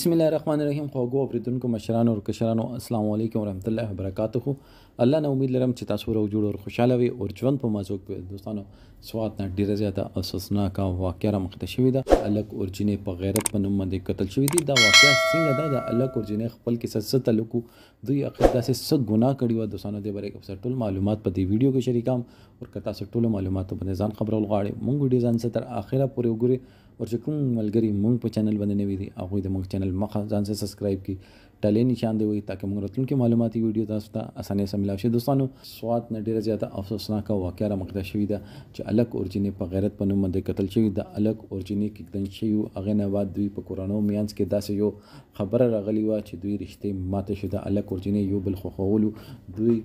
بسم الله الرحمن الرحیم خواږو اوریدونکو مشرانو او کشرانو السلام علیکم ورحمت الله وبرکاتهو الله نه امید لرم چې تاسو ورو جوړ او خوشاله وي او ژوند په مازوګ په دوستانو سواد نه ډیره زیاته اساسناکه واقعه را مخته شوې ده الک اورجینې په غیرت په نوم باندې قتل شوې دي دا واقعه څنګه ده د الک اورجینې خپل کې څه تعلق دوی اخر داسې څه ګناه کړی و دوستانو د بارے کې ټول معلومات په دې ویډیو کې شریکام او که تاسو ټول معلومات باندې ځان خبرول غواړئ مونږ ویډیو ځان ستر اخره پورې وګورئ چې کوم ملګری مونږ په چینل باندې نوی دي هغه د مونږ چینل مخه ځان سره سبسکرایب کی ټاله نشان دی وي تاکي مونږ راتلونکي معلوماتي ویډیو تاسو ته اسانه سره ملاوي شي دوستانو سواد نه ډیره زیاته افسوسناک واقعا مقدس شوی ده چې الک اورجینی په غیرت په نوم باندې قتل شوی د الک اورجینی کګدن شوی هغه نه بعد دوی په کورونو میانس کې داسې یو خبره راغلی و چې دوی رښتې ماته شوه د الک اورجینی یو بل خوخولو دوی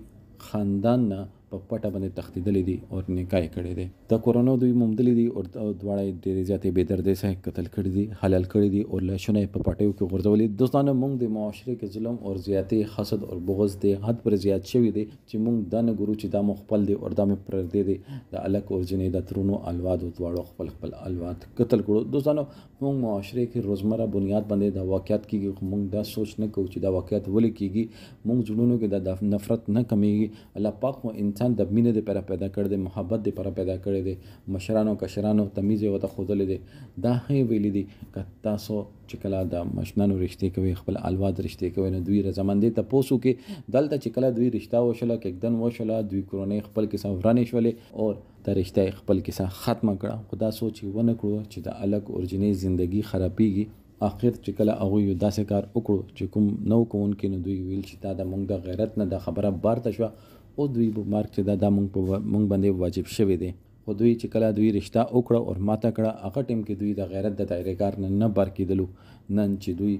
خاندان نه په پټه باندې تښتېدلی دي او نکاح کړی دی د کورونو دوی مومدلی دي او دواړه یې ډېرې زیاتې بې دردۍ سره قتل کړي دي حلال کړي دي او لاشونه یې په پټیو کې غورځولي دوستانه موږ د معاشرې کې ظلم او زیاتې حسد او بغض د حد پر زیات شوي دي چې موږ دا نه ګورو چې دا مو خپل دی او دا مې پردی دی د الک او ځینې د ترونو الوادو دواړو خپل خپل الواد قتل کړو دوستانو موږ معاشرې کې روزمره بنیاد باندې دا واقعیت کېږي خو موږ دا سوچ نه کوو چې دا واقعیت ولې کېږي موږ زړونو کې دا نفرت نه کمیږي الله پاک مو انسان انسان د مینې د پر پیدا کړی دی محبت د پر پیدا کړی دی مشرانو کشرانو تمیز او ته خودلې دی دا هي ویلې دي ک تاسو چې کله د مشنانو رښتې کوي خپل الواد رښتې کوي نو دوی رضامندې ته پوسو کې دلته چې کله دوی رښتا وشله کېدن وشله دوی کورنۍ خپل کیسه ورانې شولې اور د رښتې خپل کیسه ختمه کړه خدا سوچ ونه کړو چې د الګ اورجنې ژوندۍ خرابېږي اخر چې کله هغه یو داسې کار وکړو چې کوم نو کوونکې نو دوی ویل چې دا د مونږ د غیرت نه د خبره بارته شوه او دوی په مارک چې دا د مونږ باندې واجب شوی دی خو دوی چې کله دوی رشتہ وکړه او ماته کړه هغه ټیم کې دوی د غیرت د دایره کار نه نه بار کیدلو نن چې دوی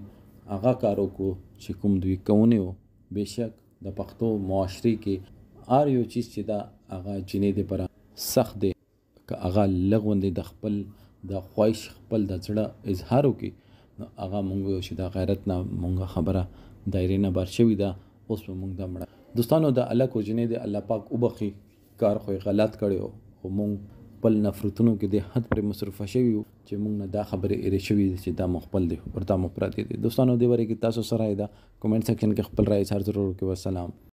هغه کارو کو چې کوم دوی کوونه و بشک د پښتو معاشري کې ار یو چیز چې دا هغه جنې دی پر سخت دی که هغه لغوندې د خپل د خواهش خپل د زړه اظهار وکړي نو هغه مونږ چې دا غیرت نه مونږه خبره دایره نه بار شوې ده اوس به مونږ دا مړه دوستانو د الله کو جنې د الله پاک وبخي کار خو غلط کړو او مونږ خپل نفرتونو کې د حد پر مصرفه شوی چې مونږ نه دا خبره ایری شوی چې دا مخبل دی ورته مخ پراته دي دوستانو د وری کې تاسو سره دا کومنټ سیکشن کې خپل رائے څرګندول کې والسلام